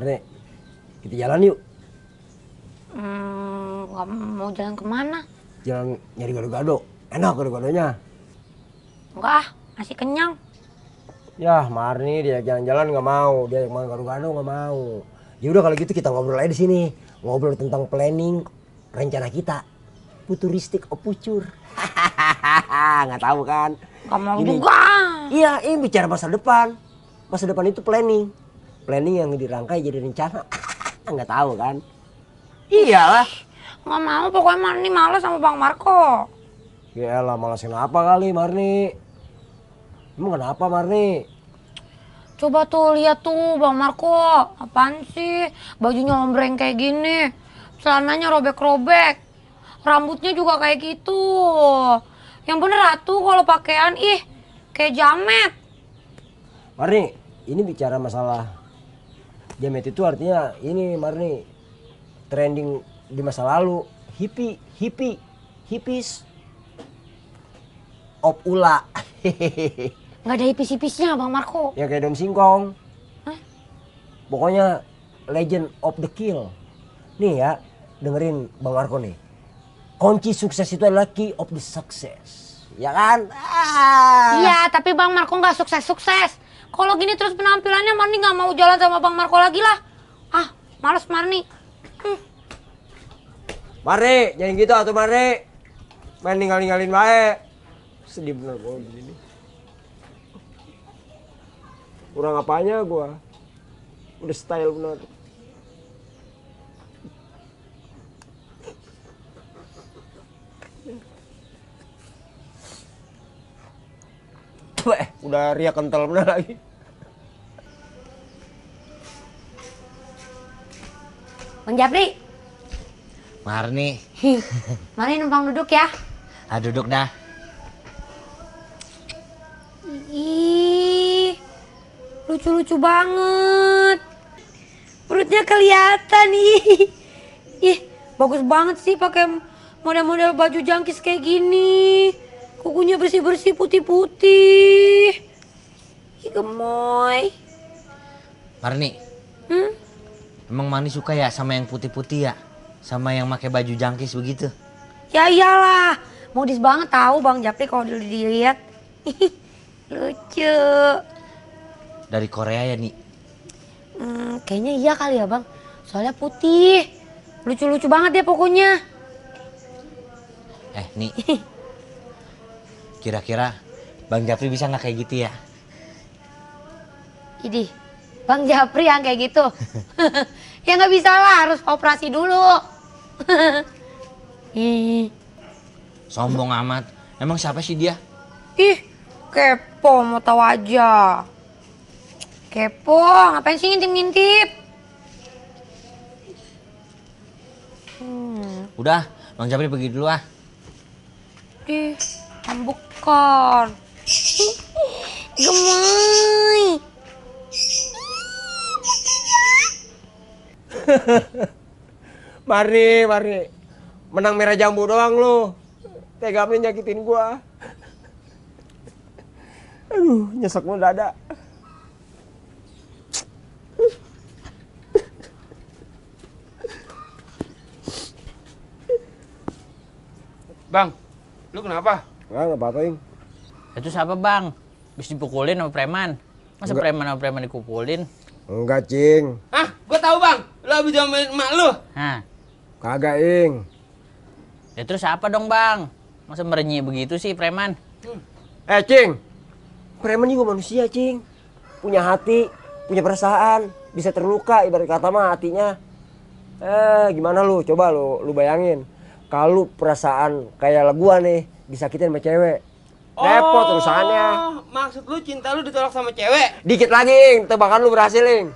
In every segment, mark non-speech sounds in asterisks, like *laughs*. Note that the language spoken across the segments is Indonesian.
Arne kita jalan yuk hmm, nggak hmm, mau jalan kemana jalan nyari gado-gado enak gado-gadonya enggak masih kenyang Yah, Marni dia jalan-jalan nggak mau, dia mau gado-gado nggak mau. Ya udah kalau gitu kita ngobrol aja di sini, ngobrol tentang planning rencana kita. Futuristik opucur. *laughs* nggak tahu kan? Kamu juga. Iya, ini bicara masa depan. Masa depan itu planning planning yang dirangkai jadi rencana *laughs* nggak tahu kan iyalah nggak mau pokoknya Marni malas sama Bang Marco Iyalah, malasin apa kali Marni emang kenapa Marni coba tuh lihat tuh Bang Marco apaan sih bajunya ombreng kayak gini celananya robek-robek rambutnya juga kayak gitu yang bener atuh kalau pakaian ih kayak jamet Marni ini bicara masalah jamet itu artinya ini Marni trending di masa lalu hippie hippie hippies op ula *laughs* nggak ada hipis hipisnya bang Marco ya kayak daun singkong Hah? pokoknya legend of the kill nih ya dengerin bang Marco nih kunci sukses itu adalah key of the success ya kan ah. iya tapi bang Marco nggak sukses sukses kalau gini terus penampilannya Marni nggak mau jalan sama Bang Marco lagi lah. Ah, males Marni. Hmm. Marni, jangan gitu atau Marni. Main ninggal-ninggalin baik. Sedih bener gue begini. Kurang apanya gue. Udah style bener. udah ria kental benar lagi Bang Japri Marni Marni numpang duduk ya ah duduk dah Ih lucu-lucu banget perutnya kelihatan ih ih bagus banget sih pakai model-model baju jangkis kayak gini kukunya bersih-bersih putih-putih. Ih, gemoy. Marni. Hmm? Emang Mani suka ya sama yang putih-putih ya? Sama yang pakai baju jangkis begitu? Ya iyalah. Modis banget tahu Bang Japri kalau dulu dilihat. *laughs* Lucu. Dari Korea ya, nih? Hmm, kayaknya iya kali ya, Bang. Soalnya putih. Lucu-lucu banget deh pokoknya. Eh, nih. *laughs* Kira-kira Bang Japri bisa nggak kayak gitu ya? Idi, Bang Japri yang kayak gitu. *laughs* ya nggak bisa lah, harus operasi dulu. *laughs* Sombong amat. Emang siapa sih dia? Ih, kepo, mau tahu aja. Kepo, ngapain sih ngintip-ngintip? Hmm. Udah, Bang Japri pergi dulu ah. Ih, ambuk unicorn gemoy *laughs* mari mari menang merah jambu doang lo tega amat nyakitin gua *laughs* aduh nyesek lu dada Bang, lu kenapa? Enggak, enggak apa-apa, Ing. Itu siapa, Bang? Ya, bisa dipukulin sama preman. Masa enggak. preman sama preman dikukulin? Enggak, Cing. Ah, gua tahu, Bang. Lo abis jamain emak lu. Hah. Kagak, Ing. Ya terus apa dong, Bang? Masa merenyi begitu sih preman? Hmm. Eh, Cing. Preman juga manusia, Cing. Punya hati, punya perasaan, bisa terluka ibarat kata mah hatinya. Eh, gimana lu? Coba lu lu bayangin. Kalau perasaan kayak lagu nih, disakitin sama cewek. Oh, Repot urusannya. Maksud lu cinta lu ditolak sama cewek? Dikit lagi, Ing. Tebakan lu berhasil, Ing.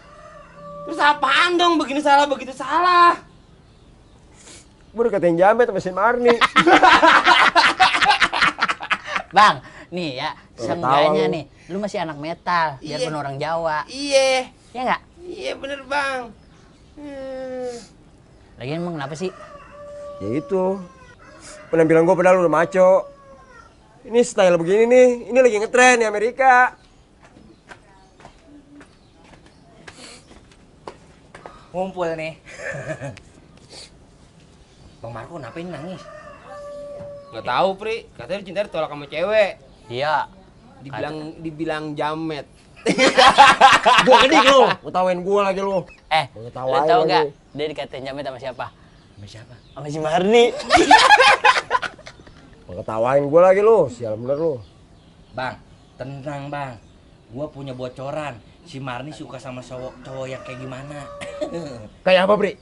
Terus apaan dong begini salah begitu salah? Gue katain jambet sama si Marni. *laughs* Bang, nih ya, seenggaknya nih, lu masih anak metal, Iye. biarpun orang Jawa. Iya. Iya nggak? Iya bener bang. Hmm. Lagian emang kenapa sih? Ya itu, penampilan gue padahal udah maco ini style begini nih ini lagi ngetrend di Amerika ngumpul nih *laughs* Bang Marco kenapa ini nangis? Gak tahu Pri, katanya cinta ditolak sama cewek. Iya. Dibilang Ada. dibilang jamet. *laughs* gue kedik lu, ngetawain gue lagi eh, lu. Eh, lu tau gak dia dikatain jamet sama siapa? Sama siapa? Sama si Marni. *laughs* Ketawain gue lagi lu, sial bener lu. Bang, tenang bang. Gue punya bocoran. Si Marni suka sama cowok, cowok yang kayak gimana. *laughs* kayak apa, Bri?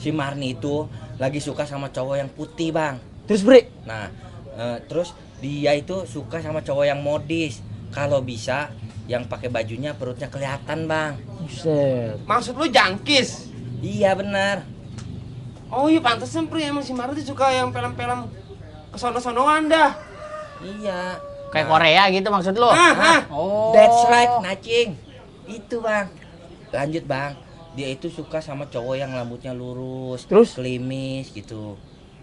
Si Marni itu lagi suka sama cowok yang putih, Bang. Terus, Bri? Nah, uh, terus dia itu suka sama cowok yang modis. Kalau bisa, yang pakai bajunya perutnya kelihatan, Bang. Buset. Maksud lu jangkis? Iya, benar oh iya pantesan pri emang si Maruti suka yang film-film kesono-sonoan dah iya kayak Korea gitu maksud lo ah, ah. oh that's right nacing itu bang lanjut bang dia itu suka sama cowok yang rambutnya lurus terus klimis gitu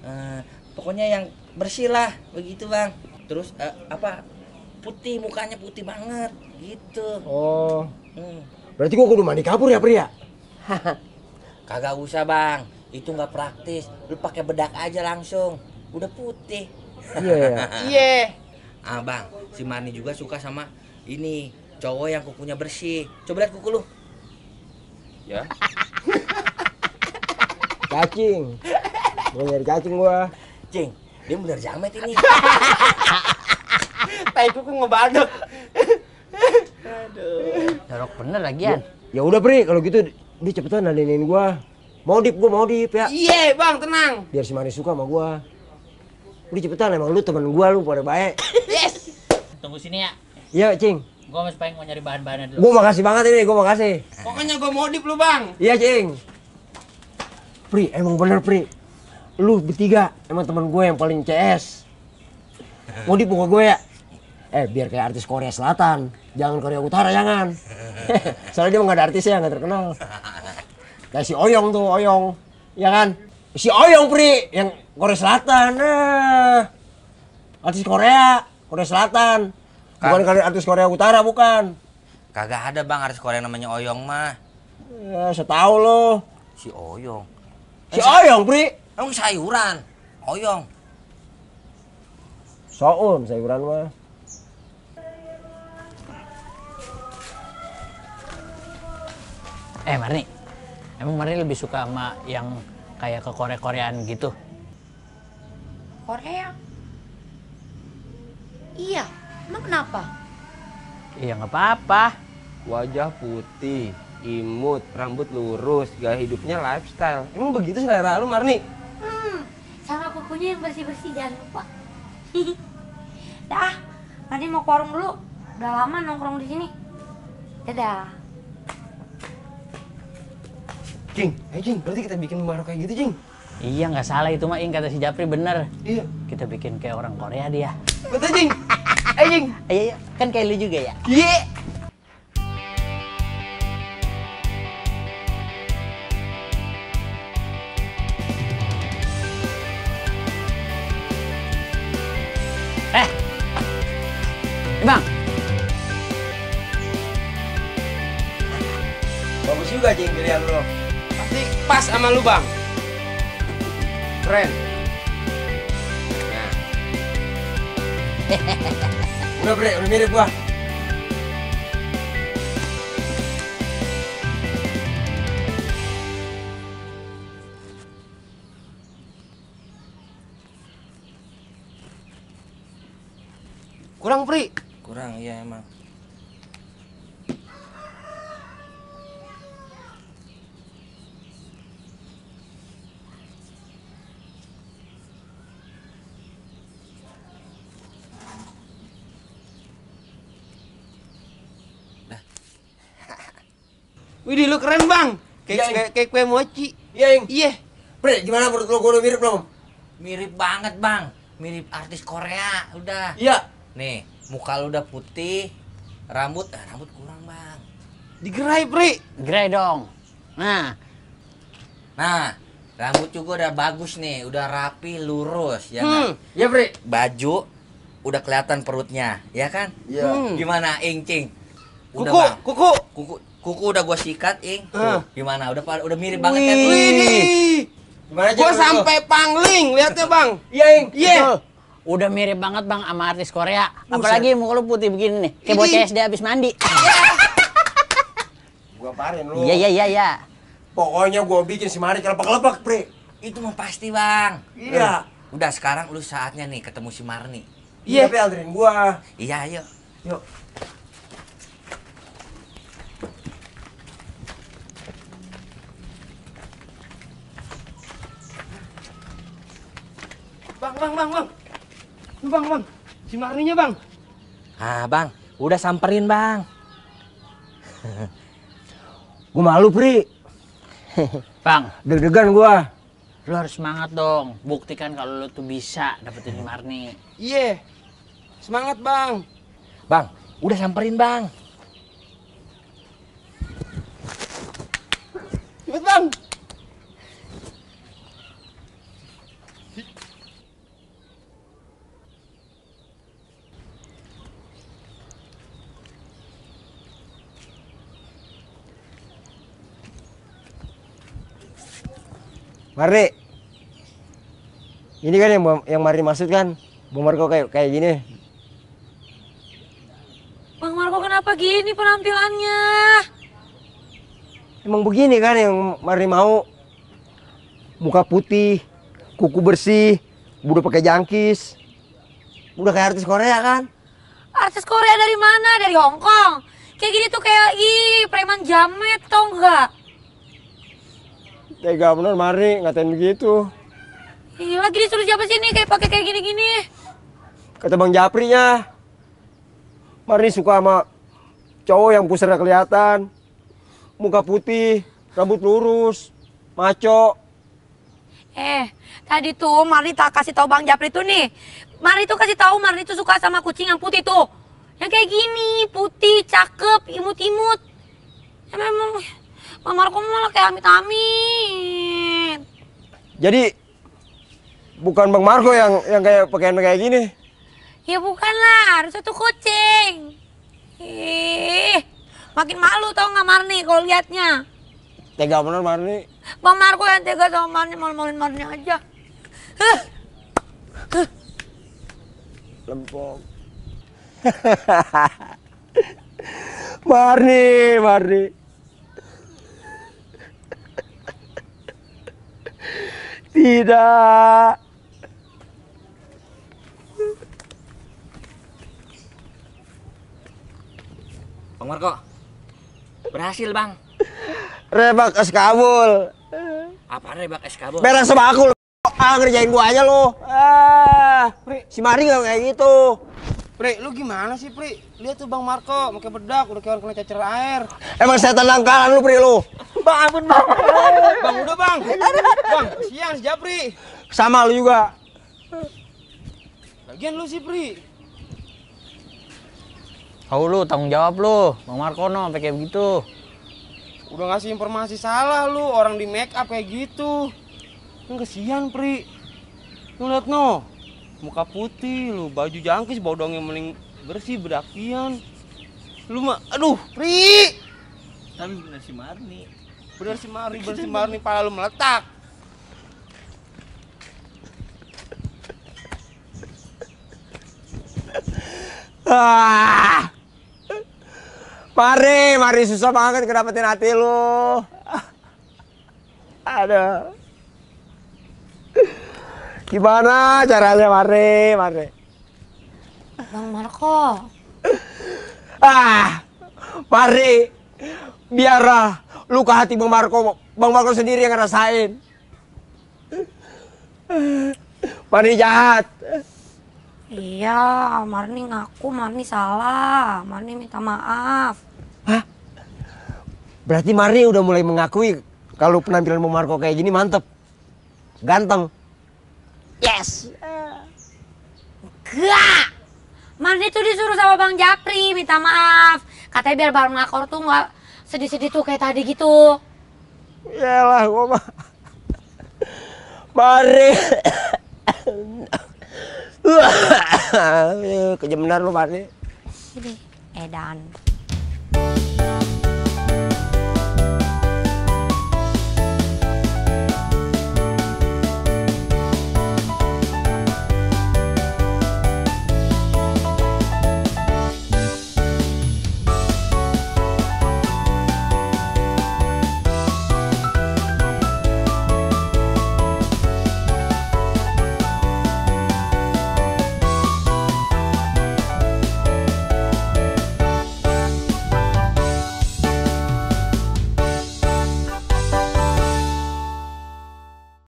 uh, pokoknya yang bersih lah begitu bang terus uh, apa putih mukanya putih banget gitu oh hmm. berarti gua kudu mandi kabur ya pria ya? *laughs* kagak usah bang itu nggak praktis lu pakai bedak aja langsung udah putih iya yeah. iya *laughs* yeah. Iya. abang si Mani juga suka sama ini cowok yang kukunya bersih coba lihat kuku lu ya *laughs* cacing mau nyari cacing gua cing dia bener jamet ini *laughs* tai kuku ngebaduk aduh jorok bener lagian ya, ya udah pri kalau gitu dia cepetan nandainin gua mau Modif gue dip ya. Iya bang tenang. Biar si Manis suka sama gue. Udah cepetan emang lu temen gue lu pada baik. yes. Tunggu sini ya. Iya cing. Gue masih pengen mau nyari bahan-bahannya dulu. Gue makasih banget ini, gue makasih. Pokoknya gue dip lu bang. Iya cing. Pri, emang bener Pri. Lu bertiga emang temen gue yang paling CS. mau dip muka gue ya. Eh biar kayak artis Korea Selatan, jangan Korea Utara jangan. *laughs* Soalnya dia gak ada artisnya gak terkenal kayak si Oyong tuh Oyong ya kan si Oyong Pri yang Korea Selatan nah artis Korea Korea Selatan bukan kali artis Korea Utara bukan kagak ada bang artis Korea namanya Oyong mah ya setahu lo si Oyong eh, si Oyong Pri emang sayuran Oyong Soal sayuran mah Eh Marni, Emang Marni lebih suka sama yang kayak ke Korea-Koreaan gitu? Korea? Iya, emang kenapa? Iya nggak apa-apa. Wajah putih, imut, rambut lurus, gaya hidupnya lifestyle. Emang begitu selera lu Marni? Hmm, sama kukunya yang bersih-bersih jangan lupa. *laughs* Dah, Marni mau ke warung dulu. Udah lama nongkrong di sini. Dadah. Jing, eh Jing, berarti kita bikin baru kayak gitu Jing? Iya nggak salah itu mah Ing kata si Japri bener. Iya. Kita bikin kayak orang Korea dia. Betul Jing. eh Jing. Iya, iya. kan kayak lu juga ya. Iya. Yeah. Eh, Bang. Bagus juga jeng pilihan lo pas sama lubang keren nah. udah bre udah mirip gua kurang pri kurang iya emang di lu keren bang. Kayak iya, kayak kue mochi. Iya, Iya. Bre, gimana menurut lo gue mirip belum? Mirip banget, Bang. Mirip artis Korea, udah. Iya. Nih, muka lu udah putih, rambut eh, rambut kurang, Bang. Digerai, Bre. Gerai dong. Nah. Nah, rambut juga udah bagus nih, udah rapi, lurus, ya kan? hmm. kan? Iya, Bre. Baju udah kelihatan perutnya, ya kan? Iya. Hmm. Gimana, Ing kuku, kuku, kuku kuku udah gua sikat ing uh. gimana udah udah mirip banget kan Wih. gimana gue sampai pangling lihatnya bang iya ing iya yeah. udah mirip banget bang sama artis Korea Buset. apalagi muka lu putih begini nih kayak bocah SD habis mandi *laughs* gua parin lu iya iya iya iya pokoknya gua bikin si Mari kelepek-kelepek pre itu mah pasti bang iya udah sekarang lu saatnya nih ketemu si Marni iya tapi iya, Aldrin gua iya ayo yuk Bang, bang, bang, bang. Lu bang, bang. Si Marninya, bang. Ah, bang. Udah samperin, bang. *laughs* gue malu, Pri. *laughs* bang. Deg-degan gua. Lu harus semangat dong. Buktikan kalau lu tuh bisa dapetin si Marni. Iya. Yeah. Semangat, bang. Bang, udah samperin, bang. Cepet, bang. Mari. Ini kan yang yang Mari maksud kan? Bang Marco kayak kayak gini. Bang Marco kenapa gini penampilannya? Emang begini kan yang Mari mau. Muka putih, kuku bersih, udah pakai jangkis. Udah kayak artis Korea kan? Artis Korea dari mana? Dari Hong Kong. Kayak gini tuh kayak ih preman jamet tau enggak? tega bener Mari ngatain begitu. Iya lagi disuruh siapa sih nih kayak pakai kayak gini-gini? Kata Bang Japri nya Mari suka sama cowok yang pusernya kelihatan. Muka putih, rambut lurus, maco. Eh, tadi tuh Mari tak kasih tau Bang Japri tuh nih. Mari tuh kasih tau, Mari tuh suka sama kucing yang putih tuh. Yang kayak gini, putih, cakep, imut-imut. Emang, -imut. emang Pak malah kayak amit-amit. Jadi bukan Bang Marco yang yang kayak pakaian kayak gini. Ya bukan lah, harusnya tuh kucing. Ih, makin malu tau nggak Marni kalau liatnya. Tega bener Marni. Bang Marco yang tega sama Marni, malu-maluin Marni aja. Huh. Huh. Lempong. *laughs* Marni, Marni. Tidak. Bang Marco. Berhasil, Bang. Rebak es kabul. Apa rebak es kabul? Beres sama aku. Ah, ngerjain gua aja lo. Ah, si Mari gak kayak gitu. Pri, lu gimana sih, Pri? Lihat tuh Bang Marco, pakai bedak, udah kayak orang kena cacar air. Emang setan langkalan lu, Pri, lu. Bang, ampun, Bang. bang, udah, Bang. Bang, siang, si Japri. Sama lu juga. Lagian lu sih, Pri. Kau lu, tanggung jawab lu. Bang Marco no, kayak begitu. Udah ngasih informasi salah lu, orang di make up kayak gitu. Lu kesian, Pri. Lu lihat no muka putih lu baju jangkis yang mending bersih berakian lu mah aduh pri tapi bener si Marni bener si Marni bener si Marni pala lu meletak ah Mari, mari susah banget kedapetin hati lu. ada Gimana caranya mari, mari. Bang Marco. Ah, mari. Biarlah luka hati Bang Marco, Bang Marco sendiri yang ngerasain. Marni jahat. Iya, Marni ngaku Marni salah. Marni minta maaf. Hah? Berarti Marni udah mulai mengakui kalau penampilan Bang Marco kayak gini mantep. Ganteng tes. Enggak. Mana itu disuruh sama Bang Japri, minta maaf. Katanya biar Bang ngakor tuh nggak sedih-sedih tuh kayak tadi gitu. Yalah, gua mah. Mari. Kejem benar lu, Mari. Ini edan.